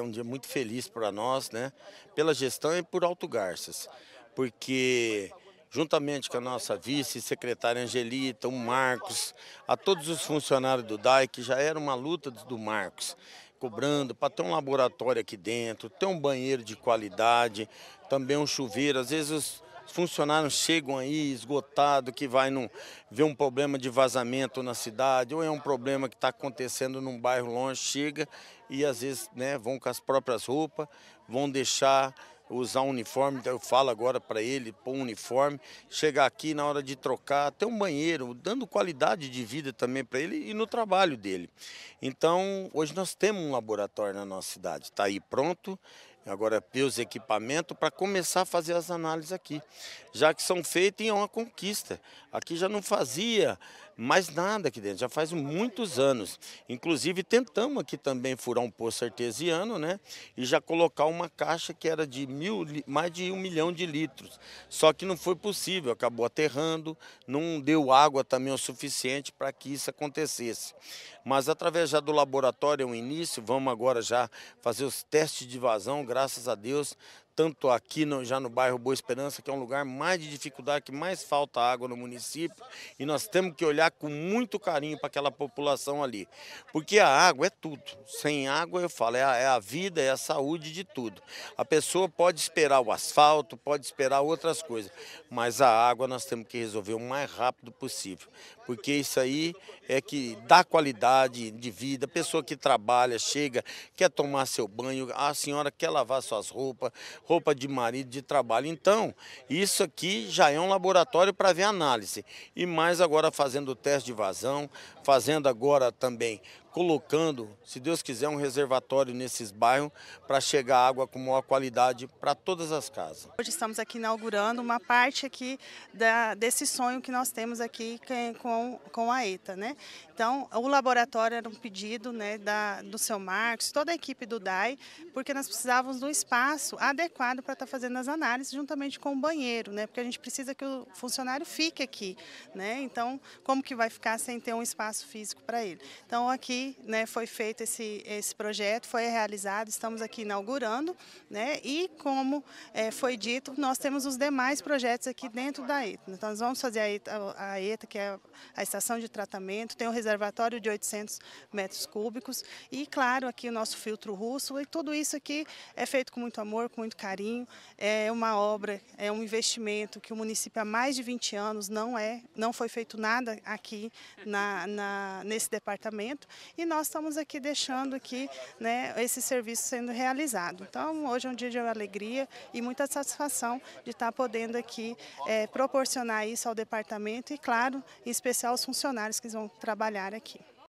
É um dia muito feliz para nós, né? Pela gestão e por Alto Garças, porque juntamente com a nossa vice-secretária Angelita, o Marcos, a todos os funcionários do DAE, que já era uma luta do Marcos, cobrando para ter um laboratório aqui dentro, ter um banheiro de qualidade, também um chuveiro. Às vezes os, funcionários chegam aí esgotado, que vai num, ver um problema de vazamento na cidade, ou é um problema que está acontecendo num bairro longe, chega e às vezes né, vão com as próprias roupas, vão deixar usar um uniforme, eu falo agora para ele, pôr um uniforme, chegar aqui na hora de trocar, até um banheiro, dando qualidade de vida também para ele e no trabalho dele. Então, hoje nós temos um laboratório na nossa cidade, está aí pronto, Agora, ter os equipamentos para começar a fazer as análises aqui, já que são feitas e é uma conquista. Aqui já não fazia mais nada aqui dentro, já faz muitos anos. Inclusive tentamos aqui também furar um poço artesiano, né? E já colocar uma caixa que era de mil, mais de um milhão de litros. Só que não foi possível, acabou aterrando, não deu água também o suficiente para que isso acontecesse. Mas através já do laboratório, é um início, vamos agora já fazer os testes de vazão, graças a Deus, tanto aqui no, já no bairro Boa Esperança, que é um lugar mais de dificuldade, que mais falta água no município, e nós temos que olhar com muito carinho para aquela população ali. Porque a água é tudo. Sem água, eu falo, é a, é a vida, é a saúde de tudo. A pessoa pode esperar o asfalto, pode esperar outras coisas, mas a água nós temos que resolver o mais rápido possível, porque isso aí é que dá qualidade de vida. A pessoa que trabalha, chega, quer tomar seu banho, a senhora quer lavar suas roupas, roupa de marido, de trabalho. Então, isso aqui já é um laboratório para ver análise. E mais agora fazendo o teste de vazão, fazendo agora também colocando, se Deus quiser, um reservatório nesses bairros para chegar água com maior qualidade para todas as casas. Hoje estamos aqui inaugurando uma parte aqui da, desse sonho que nós temos aqui com, com a ETA. Né? Então, o laboratório era um pedido né, da, do seu Marcos, toda a equipe do DAI, porque nós precisávamos de um espaço adequado para estar tá fazendo as análises juntamente com o banheiro, né? porque a gente precisa que o funcionário fique aqui. Né? Então, como que vai ficar sem ter um espaço físico para ele? Então, aqui né, foi feito esse, esse projeto, foi realizado, estamos aqui inaugurando, né, e como é, foi dito, nós temos os demais projetos aqui dentro da ETA. Então, nós vamos fazer a ETA, a ETA que é a estação de tratamento, tem um reservatório de 800 metros cúbicos e, claro, aqui o nosso filtro russo, e tudo isso aqui é feito com muito amor, com muito carinho, é uma obra, é um investimento que o município há mais de 20 anos não é, não foi feito nada aqui na, na nesse departamento e nós estamos aqui deixando aqui né, esse serviço sendo realizado. Então, hoje é um dia de alegria e muita satisfação de estar podendo aqui é, proporcionar isso ao departamento e, claro, em especial aos funcionários que vão trabalhar aqui.